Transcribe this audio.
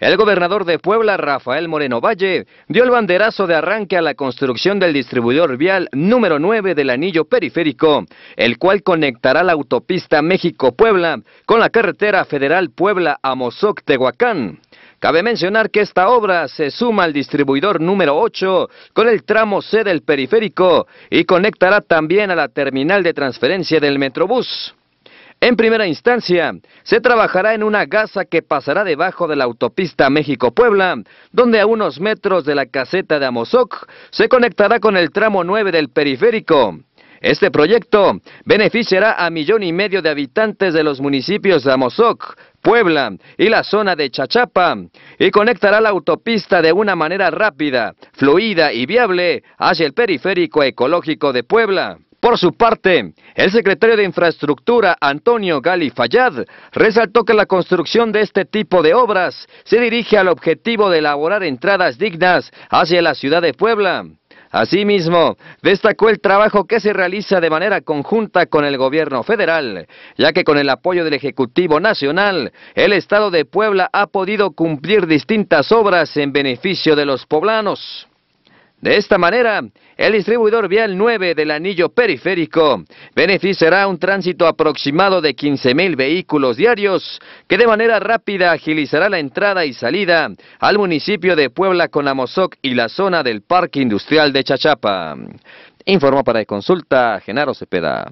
El gobernador de Puebla, Rafael Moreno Valle, dio el banderazo de arranque a la construcción del distribuidor vial número 9 del anillo periférico, el cual conectará la autopista México-Puebla con la carretera federal Puebla-Amozoc-Tehuacán. Cabe mencionar que esta obra se suma al distribuidor número 8 con el tramo C del periférico y conectará también a la terminal de transferencia del Metrobús. En primera instancia, se trabajará en una gasa que pasará debajo de la autopista México-Puebla, donde a unos metros de la caseta de Amozoc se conectará con el tramo 9 del periférico. Este proyecto beneficiará a millón y medio de habitantes de los municipios de Amozoc, Puebla y la zona de Chachapa y conectará la autopista de una manera rápida, fluida y viable hacia el periférico ecológico de Puebla. Por su parte, el secretario de Infraestructura, Antonio Gali Fallad, resaltó que la construcción de este tipo de obras se dirige al objetivo de elaborar entradas dignas hacia la ciudad de Puebla. Asimismo, destacó el trabajo que se realiza de manera conjunta con el gobierno federal, ya que con el apoyo del Ejecutivo Nacional, el Estado de Puebla ha podido cumplir distintas obras en beneficio de los poblanos. De esta manera, el distribuidor vial 9 del anillo periférico beneficiará un tránsito aproximado de 15.000 vehículos diarios que de manera rápida agilizará la entrada y salida al municipio de Puebla con Amozoc y la zona del Parque Industrial de Chachapa. Informó para Consulta Genaro Cepeda.